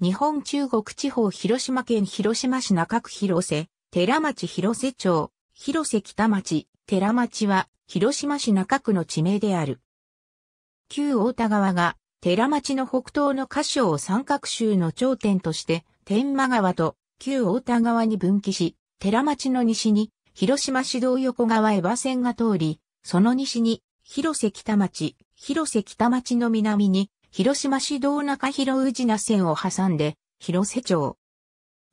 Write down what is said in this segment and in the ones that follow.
日本中国地方広島県広島市中区広瀬、寺町広瀬町、広瀬北町、寺町は広島市中区の地名である。旧大田川が寺町の北東の箇所を三角州の頂点として天満川と旧大田川に分岐し、寺町の西に広島市道横川へ馬線が通り、その西に広瀬北町、広瀬北町の南に広島市道中広宇品線を挟んで、広瀬町。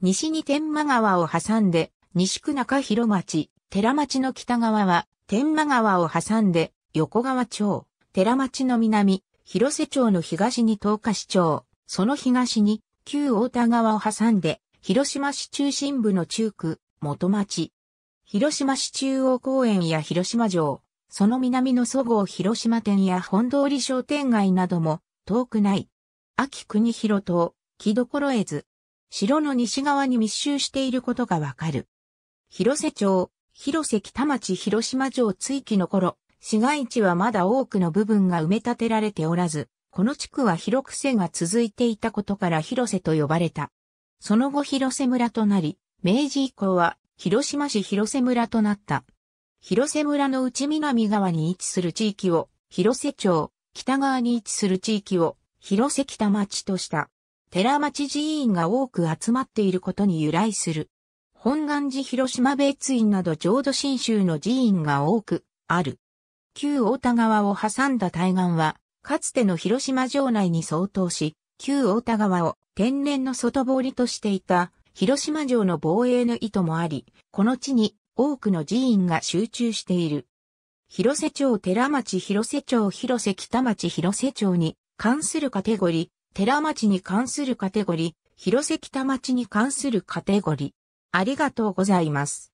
西に天満川を挟んで、西区中広町、寺町の北側は、天満川を挟んで、横川町、寺町の南、広瀬町の東に東下市町、その東に、旧大田川を挟んで、広島市中心部の中区、元町。広島市中央公園や広島城、その南の祖ご広島店や本通り商店街なども遠くない。秋国広島、木所絵図。城の西側に密集していることがわかる。広瀬町、広瀬北町広島城追記の頃、市街地はまだ多くの部分が埋め立てられておらず、この地区は広く瀬が続いていたことから広瀬と呼ばれた。その後広瀬村となり、明治以降は広島市広瀬村となった。広瀬村の内南側に位置する地域を広瀬町、北側に位置する地域を広瀬北町とした。寺町寺院が多く集まっていることに由来する。本願寺広島別院など浄土真宗の寺院が多くある。旧大田川を挟んだ対岸は、かつての広島城内に相当し、旧大田川を天然の外堀としていた広島城の防衛の意図もあり、この地に多くの寺院が集中している。広瀬町寺町広瀬町広瀬北町広瀬町に関するカテゴリー、寺町に関するカテゴリー、広瀬北町に関するカテゴリー。ありがとうございます。